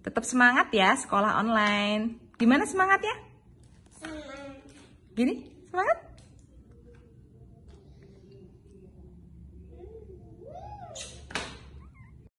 Tetap semangat ya sekolah online. Gimana semangatnya? Semangat. Gini, semangat?